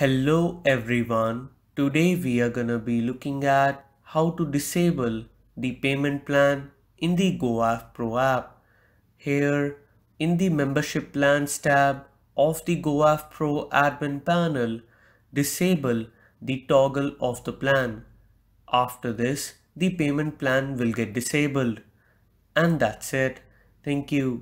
Hello everyone. Today we are gonna be looking at how to disable the payment plan in the GoApp Pro app. Here in the membership plans tab of the GoApp Pro admin panel, disable the toggle of the plan. After this, the payment plan will get disabled. And that's it. Thank you.